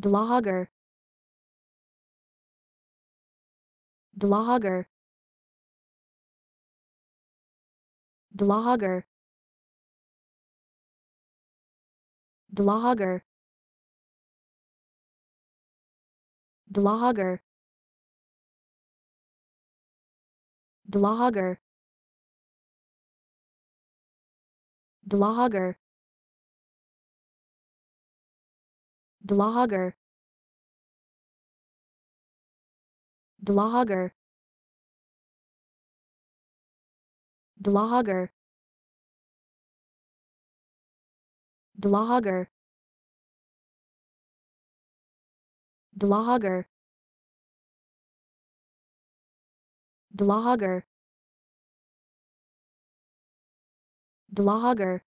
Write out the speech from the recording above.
blogger blogger blogger blogger blogger blogger blogger blogger blogger blogger blogger blogger blogger blogger